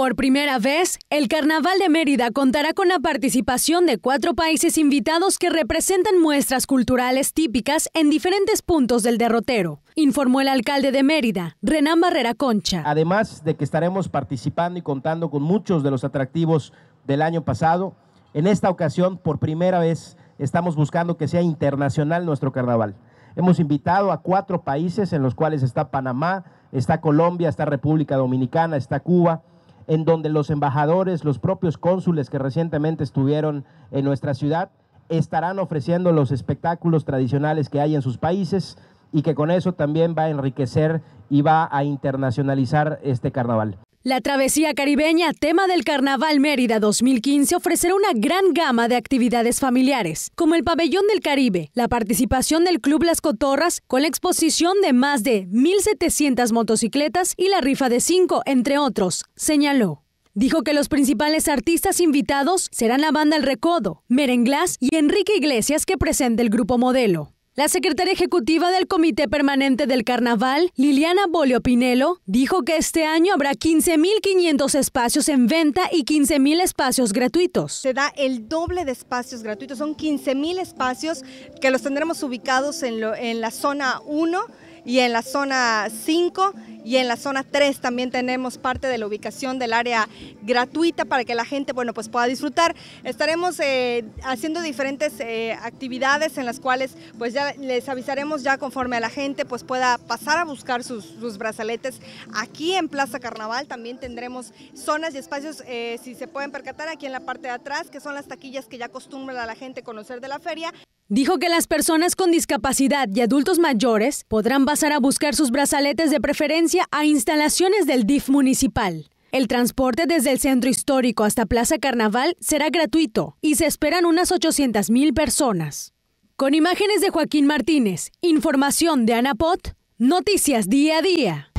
Por primera vez, el Carnaval de Mérida contará con la participación de cuatro países invitados que representan muestras culturales típicas en diferentes puntos del derrotero, informó el alcalde de Mérida, Renán Barrera Concha. Además de que estaremos participando y contando con muchos de los atractivos del año pasado, en esta ocasión, por primera vez, estamos buscando que sea internacional nuestro carnaval. Hemos invitado a cuatro países en los cuales está Panamá, está Colombia, está República Dominicana, está Cuba en donde los embajadores, los propios cónsules que recientemente estuvieron en nuestra ciudad, estarán ofreciendo los espectáculos tradicionales que hay en sus países y que con eso también va a enriquecer y va a internacionalizar este carnaval. La travesía caribeña, tema del Carnaval Mérida 2015, ofrecerá una gran gama de actividades familiares, como el Pabellón del Caribe, la participación del Club Las Cotorras, con la exposición de más de 1.700 motocicletas y la rifa de 5, entre otros, señaló. Dijo que los principales artistas invitados serán la banda El Recodo, Merenglás y Enrique Iglesias, que presenta el grupo modelo. La secretaria ejecutiva del Comité Permanente del Carnaval, Liliana Bolio Pinelo, dijo que este año habrá 15.500 espacios en venta y 15.000 espacios gratuitos. Se da el doble de espacios gratuitos, son 15.000 espacios que los tendremos ubicados en, la zona 1 y en la zona 5 y en la zona 3 también tenemos parte de la ubicación del área gratuita para que la gente bueno, pues pueda disfrutar. Estaremos eh, haciendo diferentes eh, actividades en las cuales pues ya les avisaremos ya conforme a la gente pues pueda pasar a buscar sus, brazaletes. Aquí en Plaza Carnaval también tendremos zonas y espacios, eh, si se pueden percatar, aquí en la parte de atrás, que son las taquillas que ya acostumbra la gente conocer de la feria. Dijo que las personas con discapacidad y adultos mayores podrán pasar a buscar sus brazaletes de preferencia a instalaciones del DIF municipal. El transporte desde el centro histórico hasta Plaza Carnaval será gratuito y se esperan unas 800.000 personas. Con imágenes de Joaquín Martínez, información de Anapot, noticias día a día.